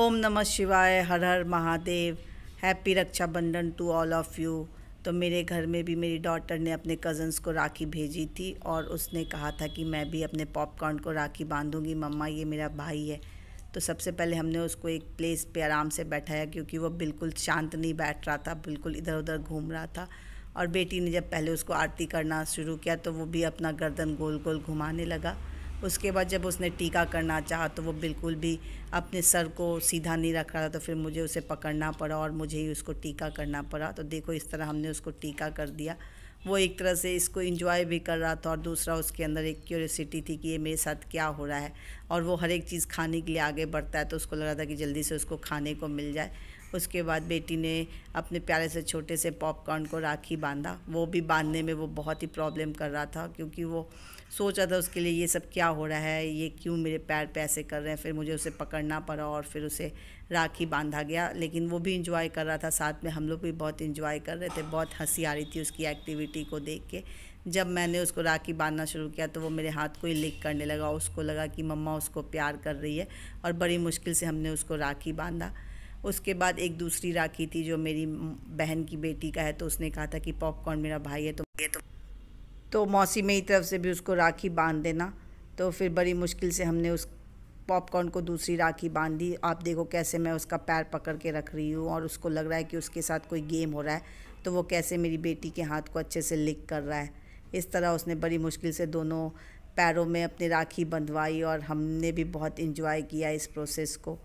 ओम नमः शिवाय हर हर Mahadev happy Rakshabandhan to all of you तो मेरे घर में भी मेरी डॉटर ने अपने कज़न्स को राखी भेजी थी और उसने कहा था कि मैं भी अपने पॉपकॉर्न को राखी बांधूंगी मम्मा ये मेरा भाई है तो सबसे पहले हमने उसको एक प्लेस पे आराम से बैठाया क्योंकि वो बिल्कुल शांत नहीं बैठ रहा था बिल्कुल इधर उधर घूम रहा था और बेटी ने जब पहले उसको आरती करना शुरू किया तो वो भी अपना गर्दन गोल गोल घुमाने लगा उसके बाद जब उसने टीका करना चाहा तो वो बिल्कुल भी अपने सर को सीधा नहीं रख रहा था तो फिर मुझे उसे पकड़ना पड़ा और मुझे ही उसको टीका करना पड़ा तो देखो इस तरह हमने उसको टीका कर दिया वो एक तरह से इसको इंजॉय भी कर रहा था और दूसरा उसके अंदर एक क्यूरसिटी थी कि ये मेरे साथ क्या हो रहा है और वो हर एक चीज़ खाने के लिए आगे बढ़ता है तो उसको लग रहा था कि जल्दी से उसको खाने को मिल जाए उसके बाद बेटी ने अपने प्यारे से छोटे से पॉपकॉर्न को राखी बांधा वो भी बांधने में वो बहुत ही प्रॉब्लम कर रहा था क्योंकि वो सोच रहा था उसके लिए ये सब क्या हो रहा है ये क्यों मेरे पैर पैसे कर रहे हैं फिर मुझे उसे पकड़ना पड़ा और फिर उसे राखी बांधा गया लेकिन वो भी इंजॉय कर रहा था साथ में हम लोग भी बहुत इंजॉय कर रहे थे बहुत हंसी आ रही थी उसकी एक्टिविटी को देख के जब मैंने उसको राखी बांधना शुरू किया तो वो मेरे हाथ को ही लिक करने लगा उसको लगा कि मम्मा उसको प्यार कर रही है और बड़ी मुश्किल से हमने उसको राखी बांधा उसके बाद एक दूसरी राखी थी जो मेरी बहन की बेटी का है तो उसने कहा था कि पॉपकॉर्न मेरा भाई है तो ये तो तो मौसी मेरी तरफ से भी उसको राखी बांध देना तो फिर बड़ी मुश्किल से हमने उस पॉपकॉर्न को दूसरी राखी बांध दी आप देखो कैसे मैं उसका पैर पकड़ के रख रही हूँ और उसको लग रहा है कि उसके साथ कोई गेम हो रहा है तो वो कैसे मेरी बेटी के हाथ को अच्छे से लिक कर रहा है इस तरह उसने बड़ी मुश्किल से दोनों पैरों में अपनी राखी बंधवाई और हमने भी बहुत इन्जॉय किया इस प्रोसेस को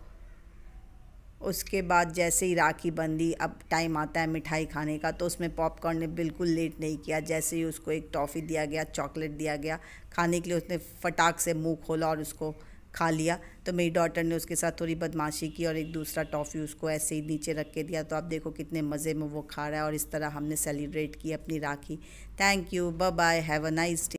उसके बाद जैसे ही राखी बंधी अब टाइम आता है मिठाई खाने का तो उसमें पॉपकॉर्न ने बिल्कुल लेट नहीं किया जैसे ही उसको एक टॉफ़ी दिया गया चॉकलेट दिया गया खाने के लिए उसने फटाक से मुंह खोला और उसको खा लिया तो मेरी डॉटर ने उसके साथ थोड़ी बदमाशी की और एक दूसरा टॉफ़ी उसको ऐसे ही नीचे रख के दिया तो आप देखो कितने मज़े में वो खा रहा है और इस तरह हमने सेलिब्रेट की अपनी rakhi thank you bye bye have a nice day